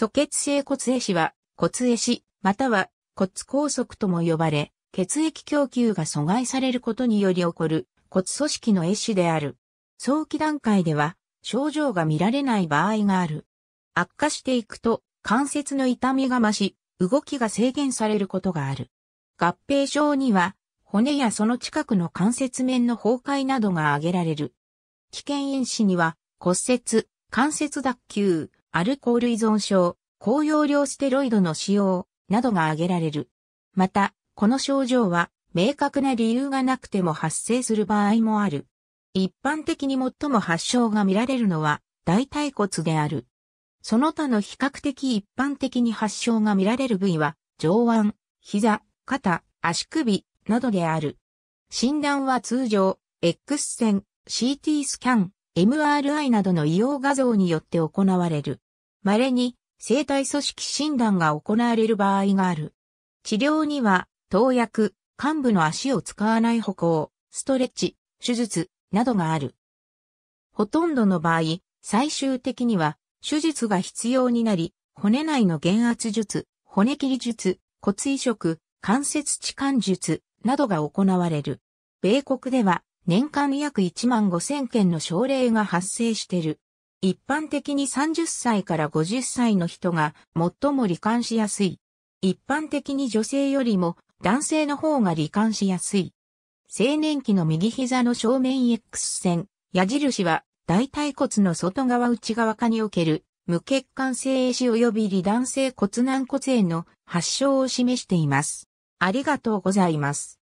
素血性骨壊死は、骨壊死、または骨梗塞とも呼ばれ、血液供給が阻害されることにより起こる骨組織の壊死である。早期段階では、症状が見られない場合がある。悪化していくと、関節の痛みが増し、動きが制限されることがある。合併症には、骨やその近くの関節面の崩壊などが挙げられる。危険因子には、骨折、関節脱臼、アルコール依存症、高容量ステロイドの使用などが挙げられる。また、この症状は明確な理由がなくても発生する場合もある。一般的に最も発症が見られるのは大腿骨である。その他の比較的一般的に発症が見られる部位は上腕、膝、肩、足首などである。診断は通常、X 線、CT スキャン、MRI などの異様画像によって行われる。稀に生体組織診断が行われる場合がある。治療には、投薬、患部の足を使わない歩行、ストレッチ、手術、などがある。ほとんどの場合、最終的には、手術が必要になり、骨内の減圧術、骨切り術、骨移植、関節置換術などが行われる。米国では年間約1万5 0 0 0件の症例が発生している。一般的に30歳から50歳の人が最も罹患しやすい。一般的に女性よりも男性の方が罹患しやすい。青年期の右膝の正面 X 線、矢印は大腿骨の外側内側下における無血管性壊死及び離断性骨軟骨炎の発症を示しています。ありがとうございます。